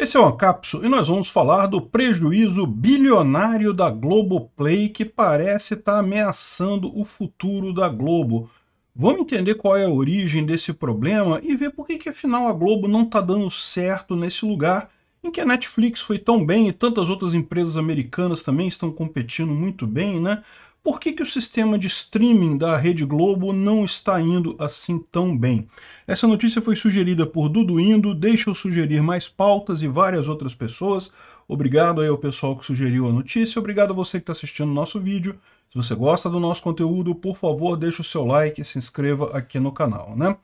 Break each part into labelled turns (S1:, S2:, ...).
S1: Esse é o Ancapso e nós vamos falar do prejuízo bilionário da Globoplay que parece estar tá ameaçando o futuro da Globo. Vamos entender qual é a origem desse problema e ver por que, que afinal a Globo não está dando certo nesse lugar em que a Netflix foi tão bem e tantas outras empresas americanas também estão competindo muito bem, né? Por que, que o sistema de streaming da Rede Globo não está indo assim tão bem? Essa notícia foi sugerida por Dudu Indo, deixa eu sugerir mais pautas e várias outras pessoas. Obrigado aí ao pessoal que sugeriu a notícia, obrigado a você que está assistindo o nosso vídeo. Se você gosta do nosso conteúdo, por favor, deixe o seu like e se inscreva aqui no canal, né?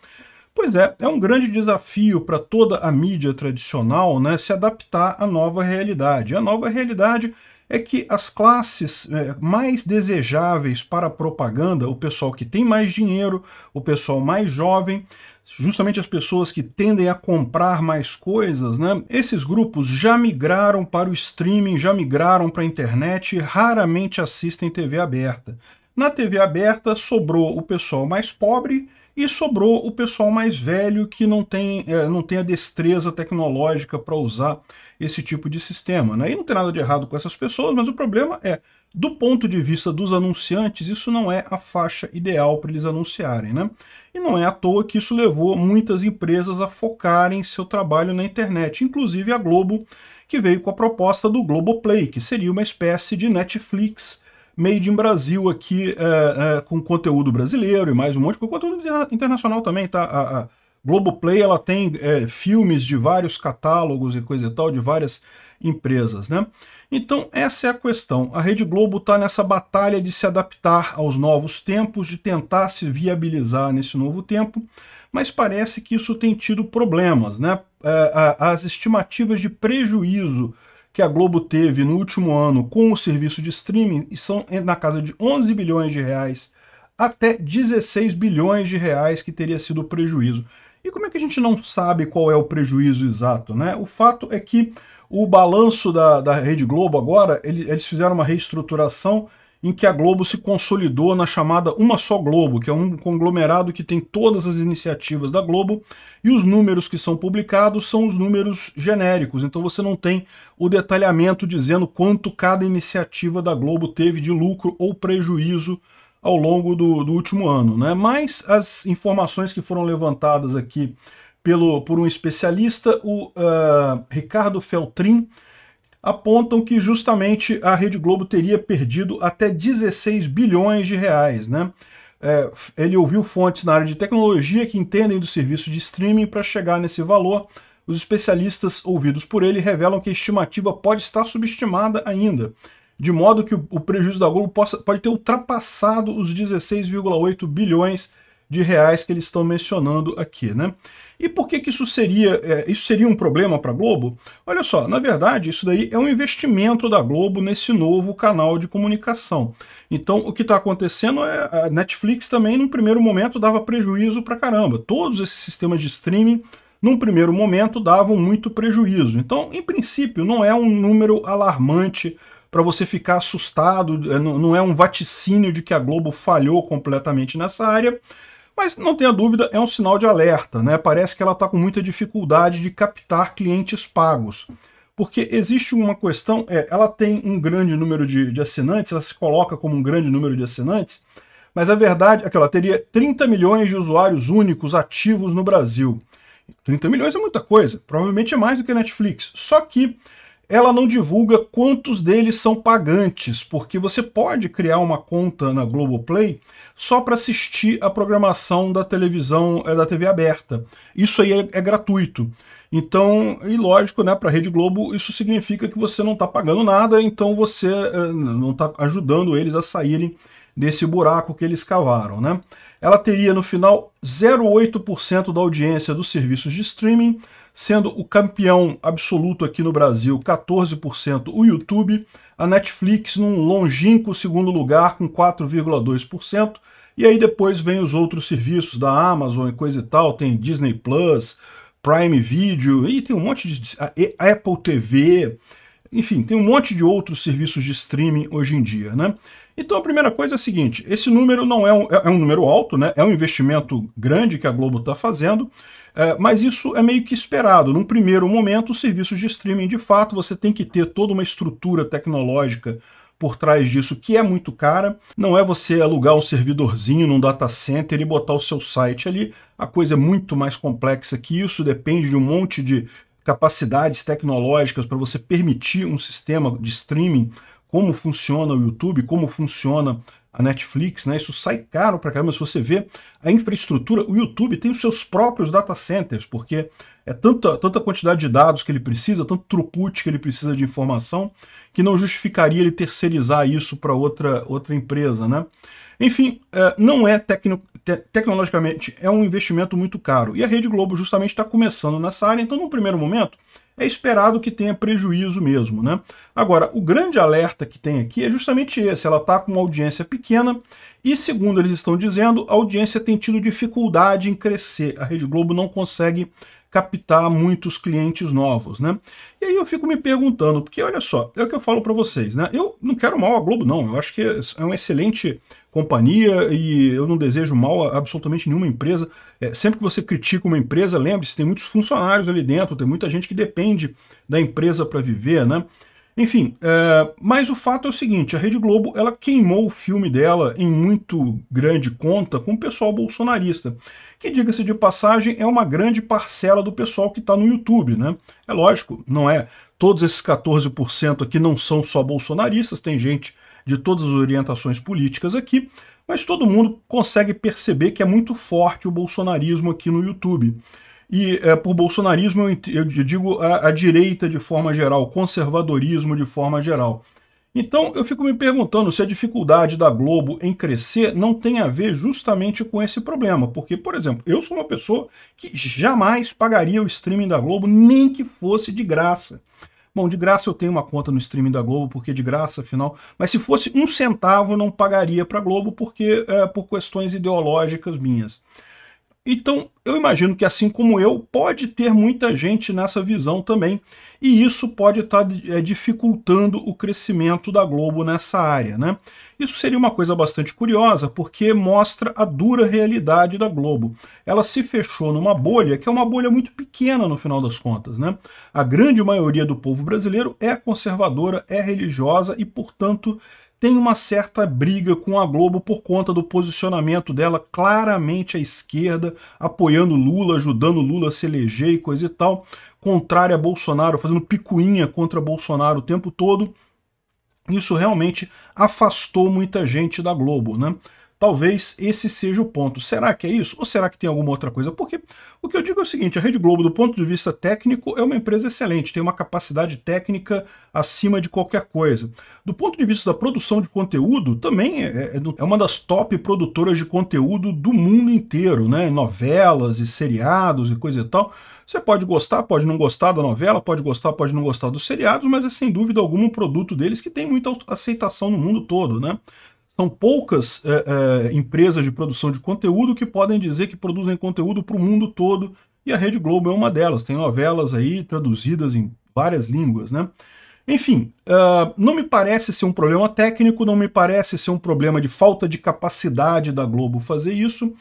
S1: Pois é, é um grande desafio para toda a mídia tradicional né, se adaptar à nova realidade. A nova realidade é que as classes é, mais desejáveis para propaganda, o pessoal que tem mais dinheiro, o pessoal mais jovem, justamente as pessoas que tendem a comprar mais coisas, né? Esses grupos já migraram para o streaming, já migraram para a internet e raramente assistem TV aberta. Na TV aberta sobrou o pessoal mais pobre e sobrou o pessoal mais velho que não tem, é, não tem a destreza tecnológica para usar esse tipo de sistema. Né? E não tem nada de errado com essas pessoas, mas o problema é, do ponto de vista dos anunciantes, isso não é a faixa ideal para eles anunciarem. Né? E não é à toa que isso levou muitas empresas a focarem seu trabalho na internet, inclusive a Globo, que veio com a proposta do Globoplay, que seria uma espécie de Netflix Made in Brasil aqui é, é, com conteúdo brasileiro e mais um monte, com conteúdo internacional também, tá? A, a Globoplay ela tem é, filmes de vários catálogos e coisa e tal, de várias empresas, né? Então essa é a questão. A Rede Globo está nessa batalha de se adaptar aos novos tempos, de tentar se viabilizar nesse novo tempo, mas parece que isso tem tido problemas, né? É, as estimativas de prejuízo que a Globo teve no último ano com o serviço de streaming são na casa de 11 bilhões de reais até 16 bilhões de reais que teria sido o prejuízo. E como é que a gente não sabe qual é o prejuízo exato, né? O fato é que o balanço da, da Rede Globo agora, ele, eles fizeram uma reestruturação em que a Globo se consolidou na chamada Uma Só Globo, que é um conglomerado que tem todas as iniciativas da Globo, e os números que são publicados são os números genéricos, então você não tem o detalhamento dizendo quanto cada iniciativa da Globo teve de lucro ou prejuízo ao longo do, do último ano. Né? Mas as informações que foram levantadas aqui pelo, por um especialista, o uh, Ricardo Feltrin, apontam que justamente a Rede Globo teria perdido até 16 bilhões de reais, né? É, ele ouviu fontes na área de tecnologia que entendem do serviço de streaming para chegar nesse valor. Os especialistas ouvidos por ele revelam que a estimativa pode estar subestimada ainda, de modo que o, o prejuízo da Globo possa, pode ter ultrapassado os 16,8 bilhões de reais que eles estão mencionando aqui, né? E por que, que isso, seria, é, isso seria um problema para a Globo? Olha só, na verdade, isso daí é um investimento da Globo nesse novo canal de comunicação. Então, o que está acontecendo é a Netflix também, num primeiro momento, dava prejuízo para caramba. Todos esses sistemas de streaming, num primeiro momento, davam muito prejuízo. Então, em princípio, não é um número alarmante para você ficar assustado, é, não é um vaticínio de que a Globo falhou completamente nessa área, mas não tenha dúvida, é um sinal de alerta, né? Parece que ela está com muita dificuldade de captar clientes pagos. Porque existe uma questão, é, ela tem um grande número de, de assinantes, ela se coloca como um grande número de assinantes, mas a verdade é que ela teria 30 milhões de usuários únicos ativos no Brasil. 30 milhões é muita coisa, provavelmente é mais do que a Netflix. Só que ela não divulga quantos deles são pagantes, porque você pode criar uma conta na Globoplay só para assistir a programação da televisão, eh, da TV aberta. Isso aí é, é gratuito. Então, e lógico, né, para a Rede Globo, isso significa que você não está pagando nada, então você é, não está ajudando eles a saírem desse buraco que eles cavaram. Né? Ela teria, no final, 0,8% da audiência dos serviços de streaming, sendo o campeão absoluto aqui no Brasil, 14%, o YouTube, a Netflix num longínquo segundo lugar com 4,2%, e aí depois vem os outros serviços da Amazon e coisa e tal, tem Disney Plus, Prime Video, e tem um monte de Apple TV, enfim, tem um monte de outros serviços de streaming hoje em dia, né? Então a primeira coisa é a seguinte: esse número não é um, é, é um número alto, né? é um investimento grande que a Globo está fazendo, é, mas isso é meio que esperado. Num primeiro momento, os serviços de streaming, de fato, você tem que ter toda uma estrutura tecnológica por trás disso, que é muito cara. Não é você alugar um servidorzinho num data center e botar o seu site ali. A coisa é muito mais complexa que isso, depende de um monte de capacidades tecnológicas para você permitir um sistema de streaming como funciona o YouTube, como funciona a Netflix, né? Isso sai caro para caramba. Se você vê a infraestrutura, o YouTube tem os seus próprios data centers, porque é tanta, tanta quantidade de dados que ele precisa, tanto throughput que ele precisa de informação, que não justificaria ele terceirizar isso para outra, outra empresa, né? Enfim, é, não é tecno, te, tecnologicamente, é um investimento muito caro. E a Rede Globo justamente está começando nessa área, então, num primeiro momento, é esperado que tenha prejuízo mesmo. Né? Agora, o grande alerta que tem aqui é justamente esse, ela está com uma audiência pequena e, segundo eles estão dizendo, a audiência tem tido dificuldade em crescer, a Rede Globo não consegue captar muitos clientes novos, né? E aí eu fico me perguntando, porque olha só, é o que eu falo para vocês, né? Eu não quero mal a Globo, não. Eu acho que é uma excelente companhia e eu não desejo mal a absolutamente nenhuma empresa. É, sempre que você critica uma empresa, lembre-se, tem muitos funcionários ali dentro, tem muita gente que depende da empresa para viver, né? Enfim, é, mas o fato é o seguinte, a Rede Globo ela queimou o filme dela em muito grande conta com o pessoal bolsonarista, que diga-se de passagem é uma grande parcela do pessoal que está no YouTube, né? É lógico, não é? Todos esses 14% aqui não são só bolsonaristas, tem gente de todas as orientações políticas aqui, mas todo mundo consegue perceber que é muito forte o bolsonarismo aqui no YouTube. E é, por bolsonarismo eu, eu digo a, a, direita de forma geral, conservadorismo de forma geral. Então eu fico me perguntando se a dificuldade da Globo em crescer não tem a ver justamente com esse problema. Porque, por exemplo, eu sou uma pessoa que jamais pagaria o streaming da Globo, nem que fosse de graça. Bom, de graça eu tenho uma conta no streaming da Globo, porque é de graça, afinal. Mas se fosse um centavo, eu não pagaria para a Globo, porque é, por questões ideológicas minhas. Então, eu imagino que, assim como eu, pode ter muita gente nessa visão também, e isso pode estar tá, é, dificultando o crescimento da Globo nessa área. Né? Isso seria uma coisa bastante curiosa, porque mostra a dura realidade da Globo. Ela se fechou numa bolha, que é uma bolha muito pequena no final das contas. Né? A grande maioria do povo brasileiro é conservadora, é religiosa e, portanto, tem uma certa briga com a Globo por conta do posicionamento dela claramente à esquerda, apoiando Lula, ajudando Lula a se eleger e coisa e tal, contrária a Bolsonaro, fazendo picuinha contra Bolsonaro o tempo todo. Isso realmente afastou muita gente da Globo, né? Talvez esse seja o ponto. Será que é isso? Ou será que tem alguma outra coisa? Porque o que eu digo é o seguinte: a Rede Globo, do ponto de vista técnico, é uma empresa excelente, tem uma capacidade técnica acima de qualquer coisa. Do ponto de vista da produção de conteúdo, também é, é, é, é uma das top produtoras de conteúdo do mundo inteiro, né? Novelas e seriados e coisa e tal. Você pode gostar, pode não gostar da novela, pode gostar, pode não gostar dos seriados, mas é sem dúvida algum um produto deles que tem muita aceitação no mundo todo, né? São poucas é, é, empresas de produção de conteúdo que podem dizer que produzem conteúdo para o mundo todo, e a Rede Globo é uma delas. Tem novelas aí traduzidas em várias línguas, né? Enfim, uh, não me parece ser um problema técnico, não me parece ser um problema de falta de capacidade da Globo fazer isso.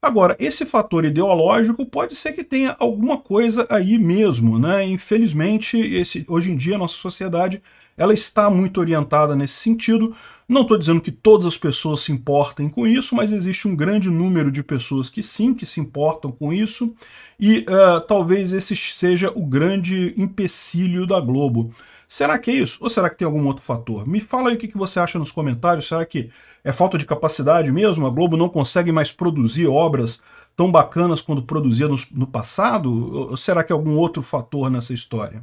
S1: Agora, esse fator ideológico pode ser que tenha alguma coisa aí mesmo, né? Infelizmente, esse, hoje em dia, a nossa sociedade ela está muito orientada nesse sentido. Não estou dizendo que todas as pessoas se importem com isso, mas existe um grande número de pessoas que sim, que se importam com isso, e uh, talvez esse seja o grande empecilho da Globo. Será que é isso? Ou será que tem algum outro fator? Me fala aí o que, que você acha nos comentários. Será que é falta de capacidade mesmo? A Globo não consegue mais produzir obras tão bacanas quando produzia no, no passado? Ou será que é algum outro fator nessa história?